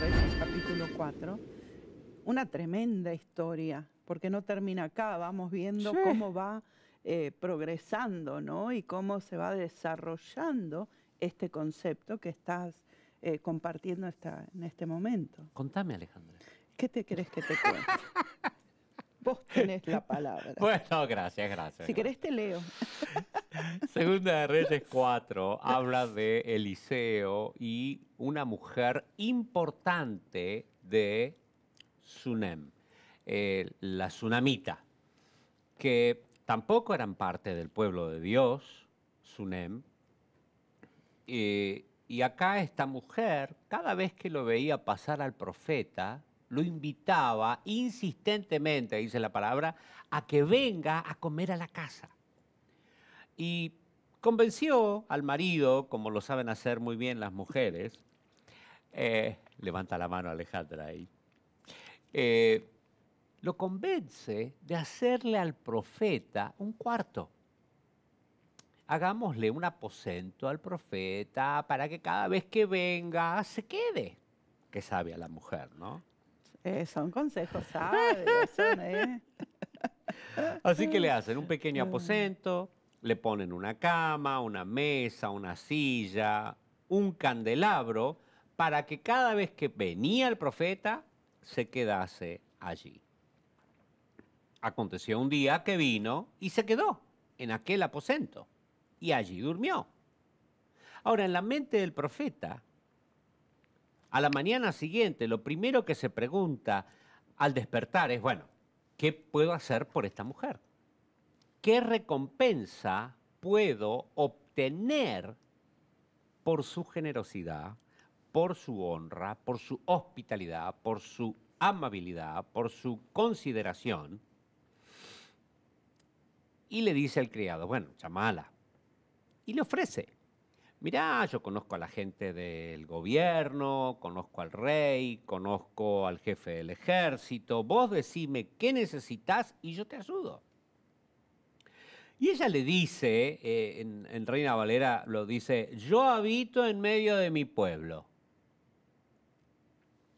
Reyes capítulo 4, una tremenda historia, porque no termina acá, vamos viendo cómo va eh, progresando, ¿no? Y cómo se va desarrollando este concepto que estás eh, compartiendo en este momento. Contame, Alejandra. ¿Qué te crees que te cuente? Vos tenés la palabra. Bueno, gracias, gracias. Si querés te leo. Segunda de Reyes 4 habla de Eliseo y una mujer importante de Sunem, eh, la Sunamita, que tampoco eran parte del pueblo de Dios, Sunem. Eh, y acá esta mujer, cada vez que lo veía pasar al profeta, lo invitaba insistentemente, dice la palabra, a que venga a comer a la casa. Y convenció al marido, como lo saben hacer muy bien las mujeres, eh, levanta la mano Alejandra ahí, eh, lo convence de hacerle al profeta un cuarto. Hagámosle un aposento al profeta para que cada vez que venga se quede. Que sabe a la mujer, ¿no? Eh, son consejos ¿sabes? ¿eh? Así que le hacen un pequeño mm. aposento, le ponen una cama, una mesa, una silla, un candelabro, para que cada vez que venía el profeta se quedase allí. Aconteció un día que vino y se quedó en aquel aposento y allí durmió. Ahora, en la mente del profeta, a la mañana siguiente, lo primero que se pregunta al despertar es, bueno, ¿qué puedo hacer por esta mujer? ¿Qué recompensa puedo obtener por su generosidad, por su honra, por su hospitalidad, por su amabilidad, por su consideración? Y le dice al criado, bueno, chamala, Y le ofrece mirá, yo conozco a la gente del gobierno, conozco al rey, conozco al jefe del ejército, vos decime qué necesitas y yo te ayudo. Y ella le dice, eh, en, Reina Valera lo dice, yo habito en medio de mi pueblo.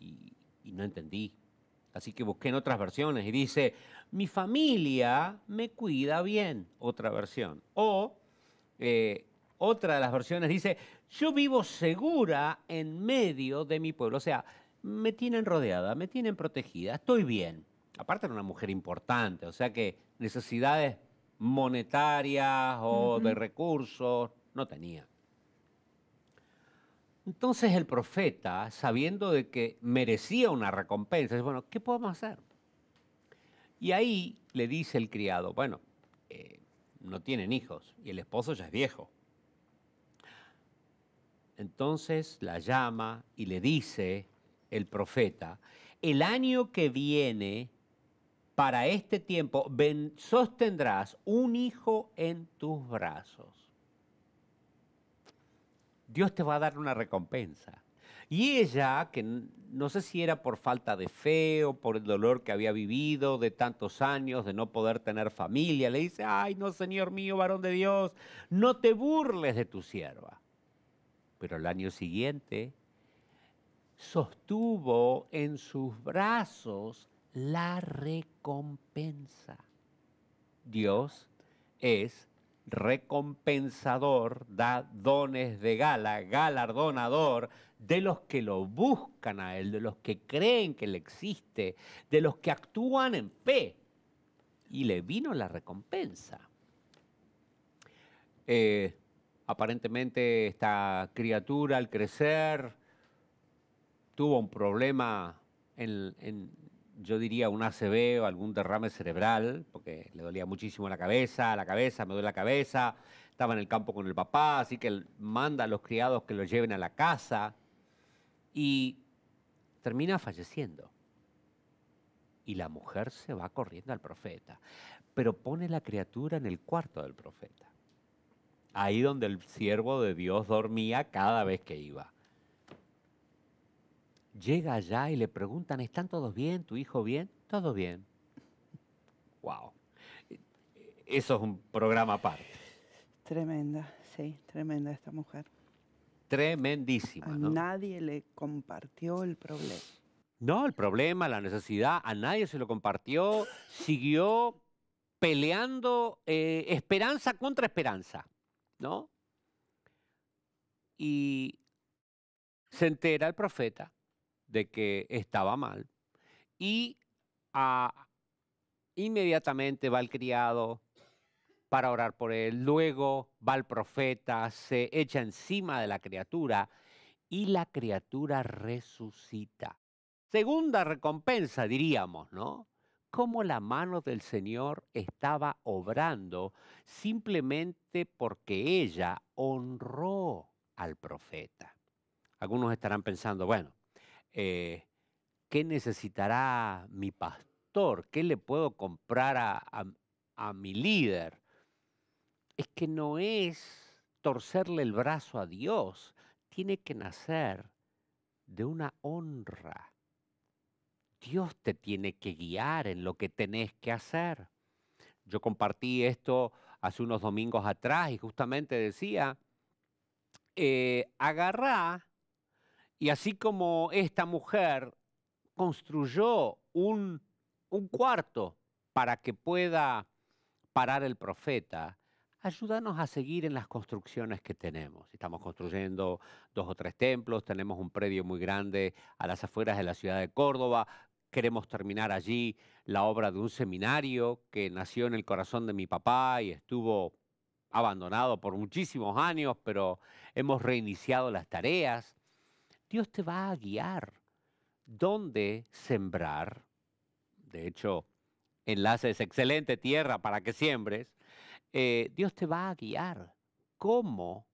Y, no entendí. Así que busqué en otras versiones y dice, mi familia me cuida bien, otra versión. O eh, otra de las versiones dice, yo vivo segura en medio de mi pueblo. O sea, me tienen rodeada, me tienen protegida, estoy bien. Aparte era una mujer importante, o sea que necesidades monetarias o de recursos no tenía. Entonces el profeta, sabiendo de que merecía una recompensa, dice, bueno, ¿qué podemos hacer? Y ahí le dice el criado, bueno, eh, no tienen hijos y el esposo ya es viejo. Entonces la llama y le dice el profeta, el año que viene, para este tiempo, sostendrás un hijo en tus brazos. Dios te va a dar una recompensa. Y ella, que no sé si era por falta de fe o por el dolor que había vivido de tantos años, de no poder tener familia, le dice, ay, no, Señor mío, varón de Dios, no te burles de tu sierva pero el año siguiente sostuvo en sus brazos la recompensa. Dios es recompensador, da dones de gala, galardonador de los que lo buscan a Él, de los que creen que Él existe, de los que actúan en fe. Y le vino la recompensa. Eh, Aparentemente esta criatura al crecer tuvo un problema en, yo diría un ACV o algún derrame cerebral, porque le dolía muchísimo la cabeza, la cabeza, me duele la cabeza, estaba en el campo con el papá, así que manda a los criados que lo lleven a la casa y termina falleciendo. Y la mujer se va corriendo al profeta, pero pone la criatura en el cuarto del profeta ahí donde el siervo de Dios dormía cada vez que iba. Llega allá y le preguntan, ¿están todos bien? ¿Tu hijo bien? Todo bien. Wow. Eso es un programa aparte. Tremenda, sí, tremenda esta mujer. Tremendísima. A ¿no? nadie le compartió el problema. No, el problema, la necesidad, a nadie se lo compartió. Siguió peleando eh, esperanza contra esperanza. Y se entera el profeta de que estaba mal y ah, inmediatamente va el criado para orar por él, luego va el profeta, se echa encima de la criatura y la criatura resucita. Segunda recompensa, diríamos, ¿no? cómo la mano del Señor estaba obrando simplemente porque ella honró al profeta. Algunos estarán pensando, bueno, eh, ¿qué necesitará mi pastor? ¿Qué le puedo comprar a mi líder? Es que no es torcerle el brazo a Dios, tiene que nacer de una honra Dios te tiene que guiar en lo que tenés que hacer. Yo compartí esto hace unos domingos atrás y justamente decía, eh, agarrá y así como esta mujer construyó un, un cuarto para que pueda parar el profeta, ayúdanos a seguir en las construcciones que tenemos. Estamos construyendo dos o tres templos, tenemos un predio muy grande a las afueras de la ciudad de Córdoba, queremos terminar allí la obra de un seminario que nació en el corazón de mi papá y estuvo abandonado por muchísimos años, pero hemos reiniciado las tareas. Dios te va a guiar dónde sembrar. De hecho, enlaces es excelente tierra para que siembres. Eh, Dios te va a guiar cómo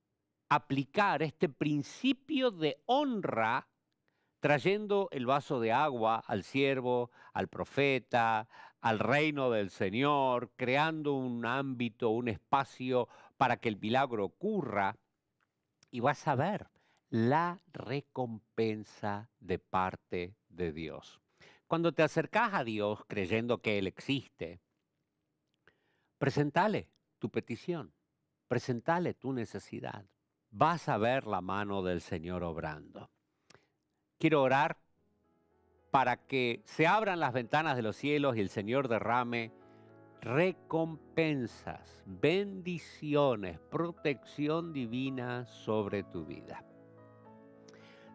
aplicar este principio de honra trayendo el vaso de agua al siervo, al profeta, al reino del Señor, creando un ámbito, un espacio para que el milagro ocurra, y vas a ver la recompensa de parte de Dios. Cuando te acercas a Dios creyendo que Él existe, presentale tu petición, presentale tu necesidad. Vas a ver la mano del Señor obrando. Quiero orar para que se abran las ventanas de los cielos y el Señor derrame recompensas, bendiciones, protección divina sobre tu vida.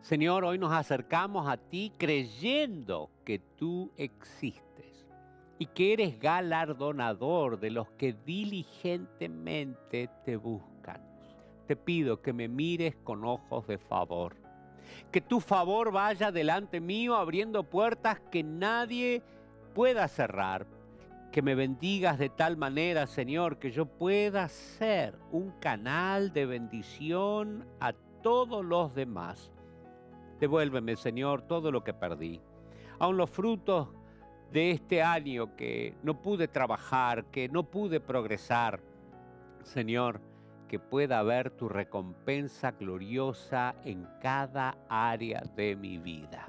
Señor, hoy nos acercamos a ti creyendo que tú existes y que eres galardonador de los que diligentemente te buscan. Te pido que me mires con ojos de favor que tu favor vaya delante mío abriendo puertas que nadie pueda cerrar. Que me bendigas de tal manera, Señor, que yo pueda ser un canal de bendición a todos los demás. Devuélveme, Señor, todo lo que perdí. Aun los frutos de este año que no pude trabajar, que no pude progresar. Señor, que pueda ver tu recompensa gloriosa en cada área de mi vida.